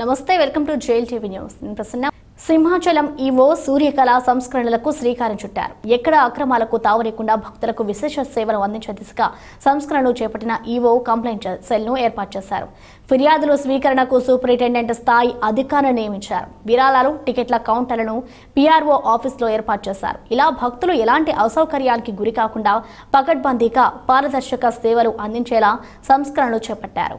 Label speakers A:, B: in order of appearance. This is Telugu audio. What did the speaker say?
A: నమస్తే వెల్కమ్ టు జైల్ టీవీ న్యూస్ నేను ప్రసన్న సింహాచలం ఈవో సూర్యకళ సంస్కరణలకు శ్రీకారం చుట్టారు ఎక్కడ అక్రమాలకు తావరేకుండా భక్తులకు విశేష సేవలు అందించే దిశగా సంస్కరణలు చేపట్టిన ఈవో కంప్లైంట్ సెల్ను ఏర్పాటు చేశారు ఫిర్యాదుల స్వీకరణకు సూపరింటెండెంట్ స్థాయి అధికారులు నియమించారు విరాళాలు టికెట్ల కౌంటర్లను పీఆర్ఓ ఆఫీసులో ఏర్పాటు చేశారు ఇలా భక్తులు ఎలాంటి అసౌకర్యానికి గురి కాకుండా పకడ్బందీగా పారదర్శక సేవలు అందించేలా సంస్కరణలు చేపట్టారు